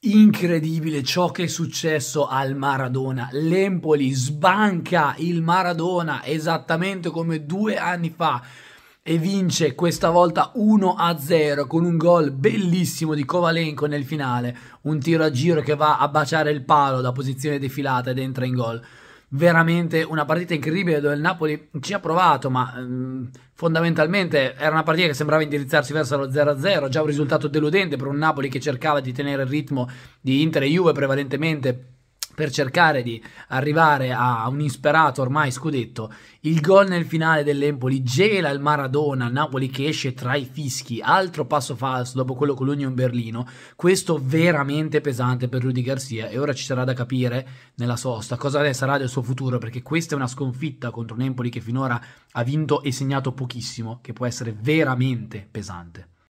Incredibile ciò che è successo al Maradona. L'Empoli sbanca il Maradona esattamente come due anni fa e vince questa volta 1-0 con un gol bellissimo di Kovalenko nel finale. Un tiro a giro che va a baciare il palo da posizione defilata ed entra in gol veramente una partita incredibile dove il Napoli ci ha provato, ma ehm, fondamentalmente era una partita che sembrava indirizzarsi verso lo 0-0, già un risultato deludente per un Napoli che cercava di tenere il ritmo di Inter e Juve prevalentemente per cercare di arrivare a un insperato ormai scudetto. Il gol nel finale dell'Empoli gela il Maradona, Napoli che esce tra i fischi, altro passo falso dopo quello con l'Union Berlino, questo veramente pesante per Rudy Garcia e ora ci sarà da capire nella sosta cosa sarà del suo futuro perché questa è una sconfitta contro un Empoli che finora ha vinto e segnato pochissimo, che può essere veramente pesante.